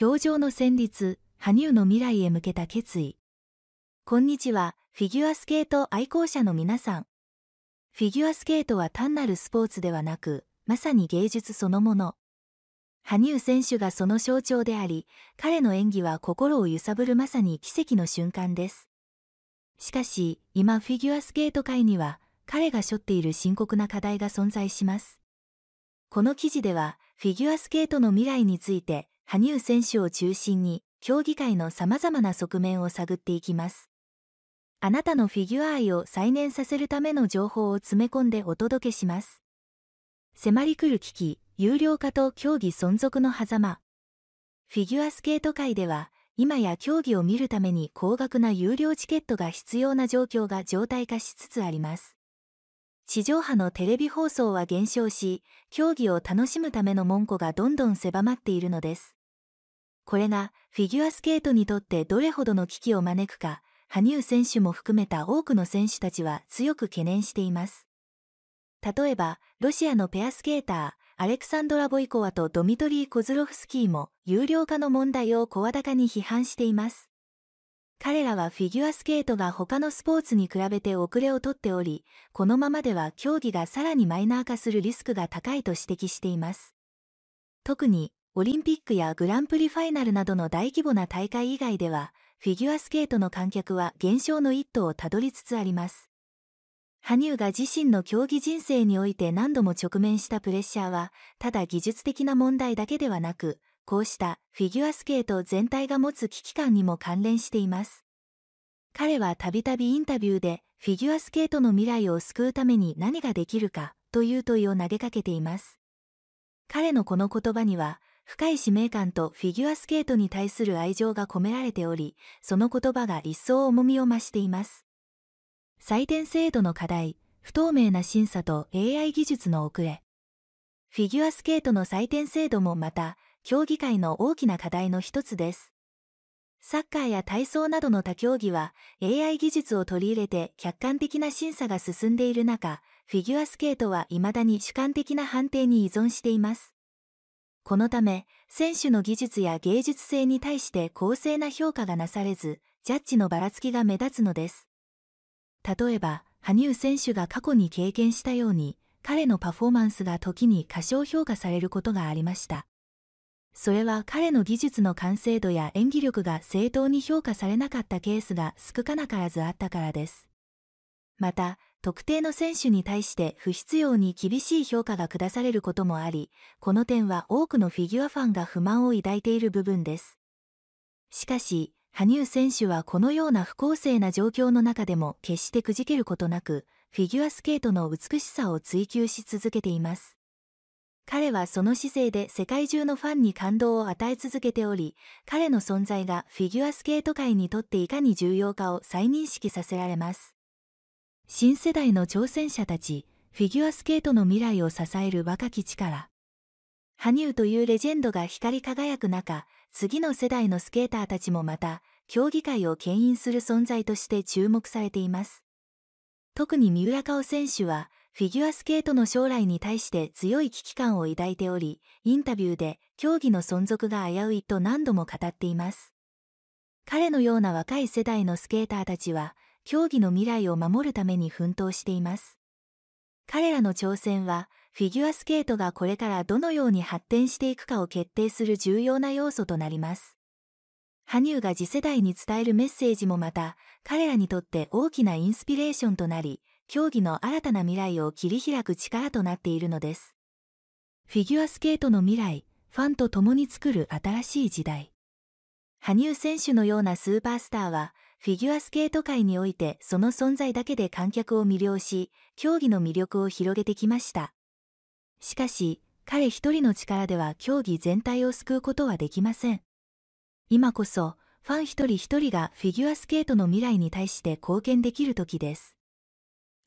表情の旋律、羽生の未来へ向けた決意。こんにちは、フィギュアスケート愛好者の皆さん。フィギュアスケートは単なるスポーツではなく、まさに芸術そのもの。羽生選手がその象徴であり、彼の演技は心を揺さぶるまさに奇跡の瞬間です。しかし、今フィギュアスケート界には、彼が背負っている深刻な課題が存在します。この記事では、フィギュアスケートの未来について、羽生選手を中心に競技界のさまざまな側面を探っていきますあなたのフィギュア愛を再燃させるための情報を詰め込んでお届けします迫り来る危機有料化と競技存続の狭間フィギュアスケート界では今や競技を見るために高額な有料チケットが必要な状況が常態化しつつあります地上波のテレビ放送は減少し競技を楽しむための門戸がどんどん狭まっているのですこれがフィギュアスケートにとってどれほどの危機を招くか、羽生選手も含めた多くの選手たちは強く懸念しています。例えば、ロシアのペアスケーター、アレクサンドラ・ボイコワとドミトリー・コズロフスキーも有料化の問題を声高に批判しています。彼らはフィギュアスケートが他のスポーツに比べて遅れをとっており、このままでは競技がさらにマイナー化するリスクが高いと指摘しています。特にオリンピックやグランプリファイナルなどの大規模な大会以外では、フィギュアスケートの観客は減少の一途をたどりつつあります。羽生が自身の競技人生において何度も直面したプレッシャーは、ただ技術的な問題だけではなく、こうしたフィギュアスケート全体が持つ危機感にも関連しています。彼はたびたびインタビューで、フィギュアスケートの未来を救うために何ができるかという問いを投げかけています。彼のこの言葉には、深い使命感とフィギュアスケートに対する愛情が込められており、その言葉が一層重みを増しています。採点制度の課題、不透明な審査と AI 技術の遅れ。フィギュアスケートの採点制度もまた、競技会の大きな課題の一つです。サッカーや体操などの他競技は AI 技術を取り入れて客観的な審査が進んでいる中、フィギュアスケートは未だに主観的な判定に依存しています。このため、選手の技術や芸術性に対して公正な評価がなされず、ジャッジのばらつきが目立つのです。例えば、羽生選手が過去に経験したように、彼のパフォーマンスが時に過小評価されることがありました。それは彼の技術の完成度や演技力が正当に評価されなかったケースが少なからずあったからです。また、特定の選手に対して不必要に厳しい評価が下されることもあり、この点は多くのフィギュアファンが不満を抱いている部分です。しかし、羽生選手はこのような不公正な状況の中でも決してくじけることなく、フィギュアスケートの美しさを追求し続けています。彼はその姿勢で世界中のファンに感動を与え続けており、彼の存在がフィギュアスケート界にとっていかに重要かを再認識させられます。新世代の挑戦者たちフィギュアスケートの未来を支える若き力羽生というレジェンドが光り輝く中次の世代のスケーターたちもまた競技界を牽引する存在として注目されています特に三浦佳生選手はフィギュアスケートの将来に対して強い危機感を抱いておりインタビューで競技の存続が危ういと何度も語っています彼のような若い世代のスケーターたちは競技の未来を守るために奮闘しています。彼らの挑戦は、フィギュアスケートがこれからどのように発展していくかを決定する重要な要素となります。羽生が次世代に伝えるメッセージもまた、彼らにとって大きなインスピレーションとなり、競技の新たな未来を切り開く力となっているのです。フィギュアスケートの未来、ファンと共に作る新しい時代。羽生選手のようなスーパースターは、フィギュアスケート界においてその存在だけで観客を魅了し、競技の魅力を広げてきました。しかし、彼一人の力では競技全体を救うことはできません。今こそ、ファン一人一人がフィギュアスケートの未来に対して貢献できる時です。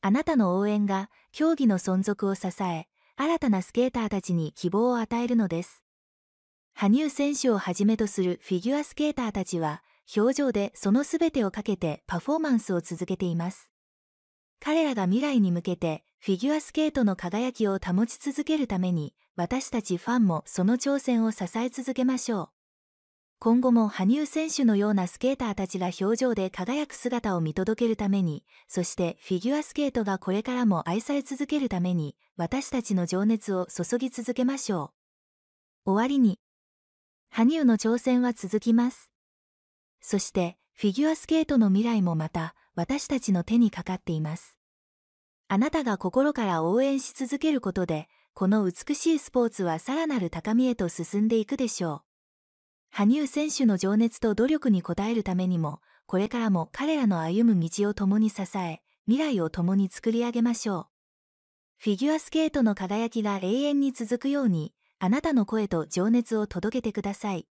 あなたの応援が競技の存続を支え、新たなスケーターたちに希望を与えるのです。羽生選手をはじめとするフィギュアスケーターたちは、表情でそのべてをかけてパフォーマンスを続けています。彼らが未来に向けてフィギュアスケートの輝きを保ち続けるために私たちファンもその挑戦を支え続けましょう。今後も羽生選手のようなスケーターたちが表情で輝く姿を見届けるために、そしてフィギュアスケートがこれからも愛され続けるために、私たちの情熱を注ぎ続けましょう。終わりに。羽生の挑戦は続きます。そしてフィギュアスケートの未来もまた私たちの手にかかっています。あなたが心から応援し続けることで、この美しいスポーツはさらなる高みへと進んでいくでしょう。羽生選手の情熱と努力に応えるためにも、これからも彼らの歩む道を共に支え、未来を共に作り上げましょう。フィギュアスケートの輝きが永遠に続くように、あなたの声と情熱を届けてください。